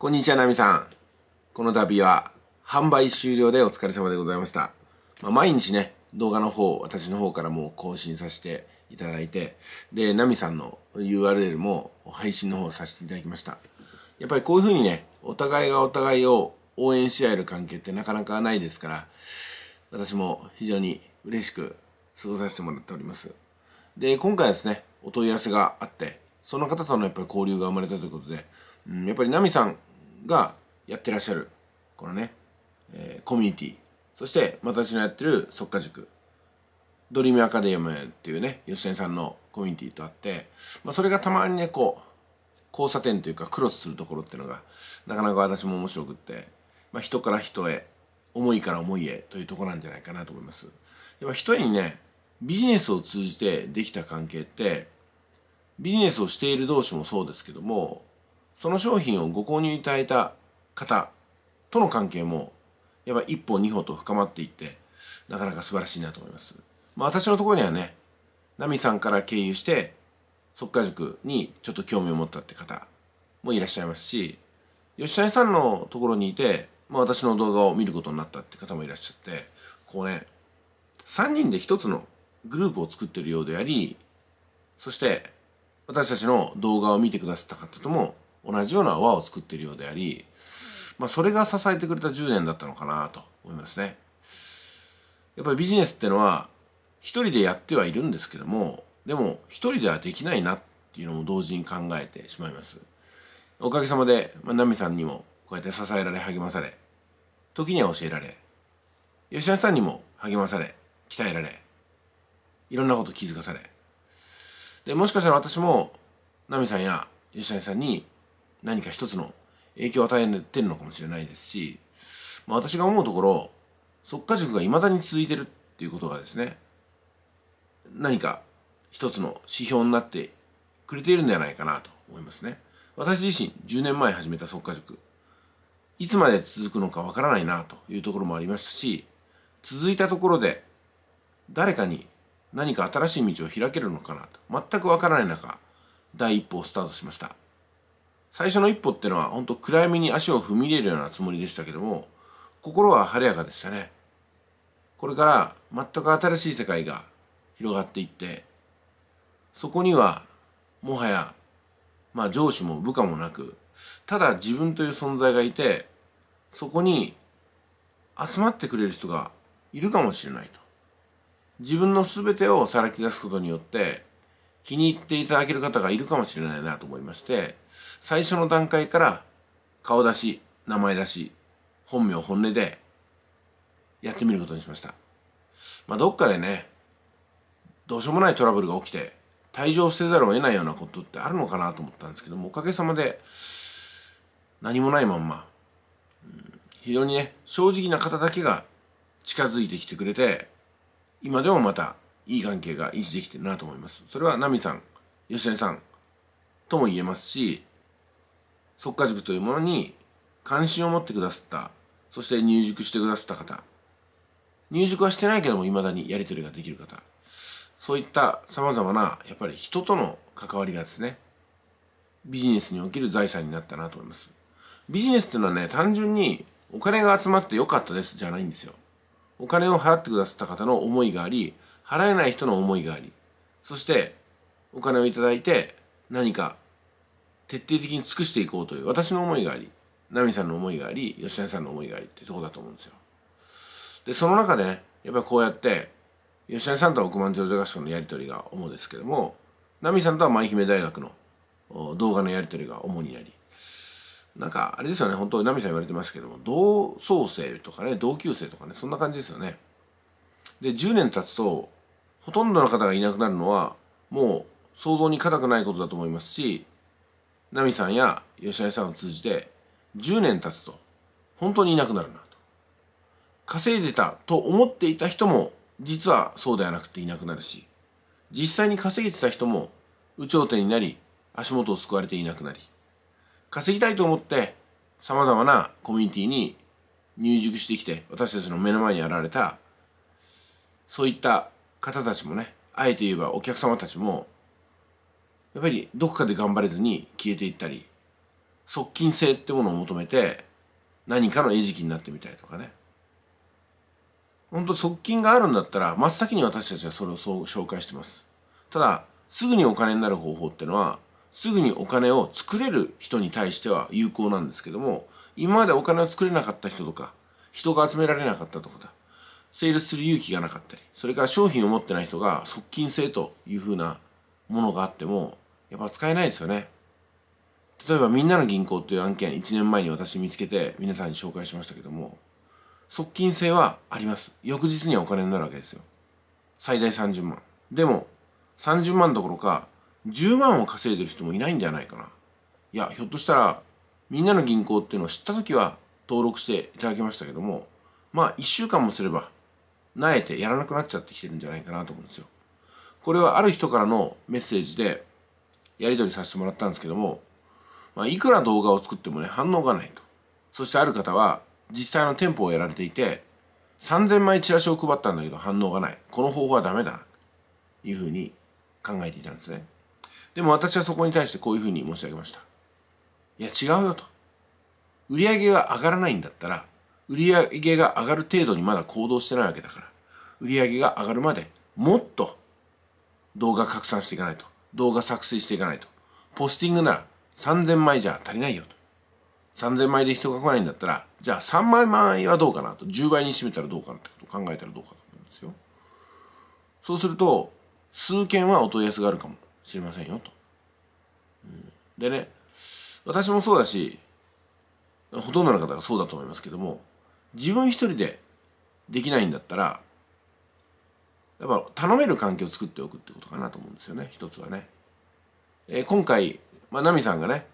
こんにちは、ナミさん。この度は、販売終了でお疲れ様でございました。まあ、毎日ね、動画の方、私の方からも更新させていただいて、で、ナミさんの URL も配信の方させていただきました。やっぱりこういう風にね、お互いがお互いを応援し合える関係ってなかなかないですから、私も非常に嬉しく過ごさせてもらっております。で、今回ですね、お問い合わせがあって、その方とのやっぱり交流が生まれたということで、うん、やっぱりナミさんがやってらっしゃるこのね、えー、コミュニティそして私のやってる即家塾ドリームアカデミアっていうね吉田さんのコミュニティとあって、まあ、それがたまにねこう交差点というかクロスするところっていうのがなかなか私も面白くって、まあ、人から人へ思いから思いへというとこなんじゃないかなと思います。やっぱ人にねビジネスを通じてできた関係ってビジネスをしている同士もそうですけどもその商品をご購入いただいた方との関係も、やっぱ一歩二歩と深まっていって、なかなか素晴らしいなと思います。まあ私のところにはね、ナミさんから経由して、即化塾にちょっと興味を持ったって方もいらっしゃいますし、吉谷さんのところにいて、まあ私の動画を見ることになったって方もいらっしゃって、こうね、3人で一つのグループを作ってるようであり、そして私たちの動画を見てくださった方とも同じような輪を作っているようであり、まあ、それが支えてくれた10年だったのかなと思いますね。やっぱりビジネスってのは一人でやってはいるんですけどもでも一人ではできないなっていうのも同時に考えてしまいます。おかげさまで、まあ、ナミさんにもこうやって支えられ励まされ時には教えられ吉田さんにも励まされ鍛えられいろんなこと気づかされでもしかしたら私もナミさんや吉谷さんに何か一つの影響を与えてるのかもしれないですし、まあ、私が思うところ即価塾がいまだに続いてるっていうことがですね何か一つの指標になってくれているんじゃないかなと思いますね私自身10年前始めた即価塾いつまで続くのかわからないなというところもありましたし続いたところで誰かに何か新しい道を開けるのかなと全くわからない中第一歩をスタートしました最初の一歩っていうのは本当暗闇に足を踏み入れるようなつもりでしたけども心は晴れやかでしたねこれから全く新しい世界が広がっていってそこにはもはやまあ上司も部下もなくただ自分という存在がいてそこに集まってくれる人がいるかもしれないと自分の全てをさらき出すことによって気に入っていただける方がいるかもしれないなと思いまして最初の段階から顔出し、名前出し、本名本音でやってみることにしました。まあ、どっかでね、どうしようもないトラブルが起きて、退場せざるを得ないようなことってあるのかなと思ったんですけども、おかげさまで、何もないまんま、非常にね、正直な方だけが近づいてきてくれて、今でもまたいい関係が維持できてるなと思います。それはナミさん、吉谷さんとも言えますし、速化塾というものに関心を持ってくださった、そして入塾してくださった方、入塾はしてないけども未だにやり取りができる方、そういった様々な、やっぱり人との関わりがですね、ビジネスにおける財産になったなと思います。ビジネスっていうのはね、単純にお金が集まってよかったですじゃないんですよ。お金を払ってくださった方の思いがあり、払えない人の思いがあり、そしてお金をいただいて何か徹底的に尽くしていこうという私の思いがあり、ナミさんの思いがあり、吉谷さんの思いがありってとこだと思うんですよ。で、その中でね、やっぱりこうやって、吉谷さんとは億万長者合宿のやりとりが主ですけども、ナミさんとは舞姫大学の動画のやりとりが主になり、なんかあれですよね、本当ナミさん言われてますけども、同窓生とかね、同級生とかね、そんな感じですよね。で、10年経つと、ほとんどの方がいなくなるのは、もう想像に難くないことだと思いますし、ナミさんや吉井さんを通じて10年経つと本当にいなくなるなと稼いでたと思っていた人も実はそうではなくていなくなるし実際に稼げてた人も有頂天になり足元をすくわれていなくなり稼ぎたいと思ってさまざまなコミュニティに入塾してきて私たちの目の前に現れたそういった方たちもねあえて言えばお客様たちもやっぱりどこかで頑張れずに消えていったり側近性ってものを求めて何かの餌食になってみたりとかね本当側近があるんだったら真っ先に私たちはそれをそう紹介してますただすぐにお金になる方法ってのはすぐにお金を作れる人に対しては有効なんですけども今までお金を作れなかった人とか人が集められなかったとかセールスする勇気がなかったりそれから商品を持ってない人が側近性というふうなものがあってもやっぱ使えないですよね例えばみんなの銀行っていう案件1年前に私見つけて皆さんに紹介しましたけども側近性はあります翌日にはお金になるわけですよ最大30万でも30万どころか10万を稼いでる人もいないんじゃないかないやひょっとしたらみんなの銀行っていうのを知った時は登録していただきましたけどもまあ1週間もすればなえてやらなくなっちゃってきてるんじゃないかなと思うんですよこれはある人からのメッセージでやり取りさせてもらったんですけども、まあ、いくら動画を作ってもね、反応がないと。そしてある方は、実際の店舗をやられていて、3000枚チラシを配ったんだけど反応がない。この方法はダメだな、というふうに考えていたんですね。でも私はそこに対してこういうふうに申し上げました。いや、違うよと。売り上げが上がらないんだったら、売り上げが上がる程度にまだ行動してないわけだから、売り上げが上がるまでもっと動画拡散していかないと。動画作成していかないと。ポスティングなら3000枚じゃ足りないよと。3000枚で人が来ないんだったら、じゃあ3万枚はどうかなと。10倍に占めたらどうかなってことを考えたらどうかと思うんですよ。そうすると、数件はお問い合わせがあるかもしれませんよと。でね、私もそうだし、ほとんどの方がそうだと思いますけども、自分一人でできないんだったら、やっぱ頼める環境を作っておくってことかなと思うんですよね一つはね、えー、今回、まあ、ナミさんがね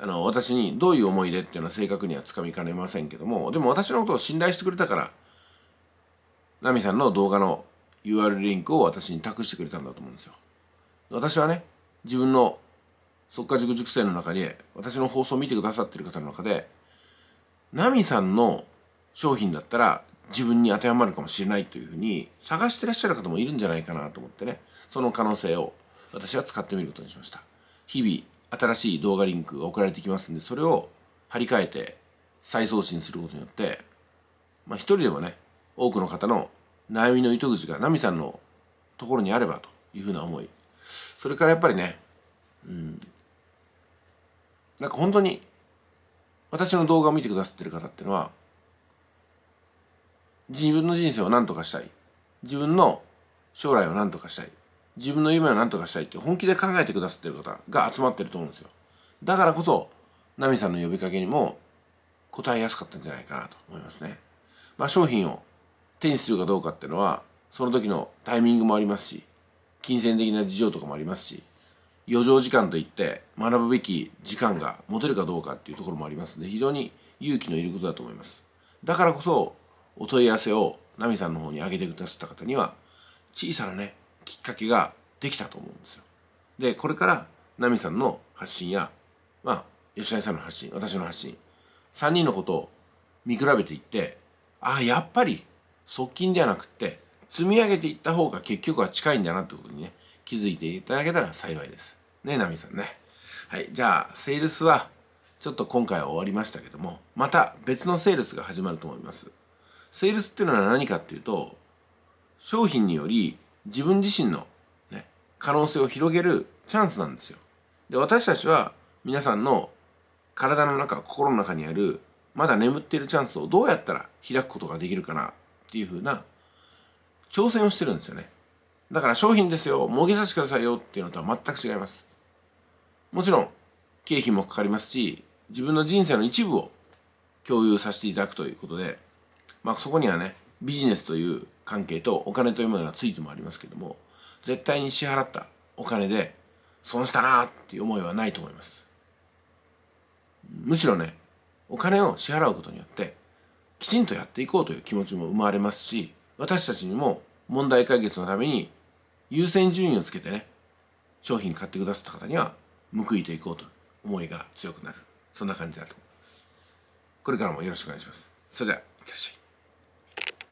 あの私にどういう思い出っていうのは正確にはつかみかねませんけどもでも私のことを信頼してくれたからナミさんの動画の URL リンクを私に託してくれたんだと思うんですよ私はね自分の即家塾塾生の中で私の放送を見てくださってる方の中でナミさんの商品だったら自分に当てはまるかもしれないというふうに探してらっしゃる方もいるんじゃないかなと思ってねその可能性を私は使ってみることにしました日々新しい動画リンクが送られてきますんでそれを張り替えて再送信することによってまあ一人でもね多くの方の悩みの糸口がナミさんのところにあればというふうな思いそれからやっぱりねうんなんか本当に私の動画を見てくださってる方っていうのは自分の人生を何とかしたい自分の将来を何とかしたい自分の夢を何とかしたいって本気で考えてくださってる方が集まってると思うんですよだからこそナミさんの呼びかけにも答えやすかったんじゃないかなと思いますねまあ商品を手にするかどうかっていうのはその時のタイミングもありますし金銭的な事情とかもありますし余剰時間といって学ぶべき時間が持てるかどうかっていうところもありますので非常に勇気のいることだと思いますだからこそお問い合わせをナミさんの方に上げてくださった方には小さなねきっかけができたと思うんですよ。でこれからナミさんの発信やまあ吉成さんの発信私の発信3人のことを見比べていってああやっぱり側近ではなくって積み上げていった方が結局は近いんだなってことにね気づいていただけたら幸いです。ねナミさんね。はいじゃあセールスはちょっと今回は終わりましたけどもまた別のセールスが始まると思います。セールスっていうのは何かっていうと商品により自分自身の、ね、可能性を広げるチャンスなんですよ。で私たちは皆さんの体の中心の中にあるまだ眠っているチャンスをどうやったら開くことができるかなっていうふうな挑戦をしてるんですよね。だから商品ですよ、もげさせてくださいよっていうのとは全く違います。もちろん、経費もかかりますし、自分の人生の一部を共有させていただくということで、まあ、そこにはねビジネスという関係とお金というものがついてもありますけども絶対に支払ったお金で損したなっていう思いはないと思いますむしろねお金を支払うことによってきちんとやっていこうという気持ちも生まれますし私たちにも問題解決のために優先順位をつけてね商品買ってくださった方には報いていこうと思いが強くなるそんな感じだと思いますこれからもよろしくお願いしますそれではいってらっしゃい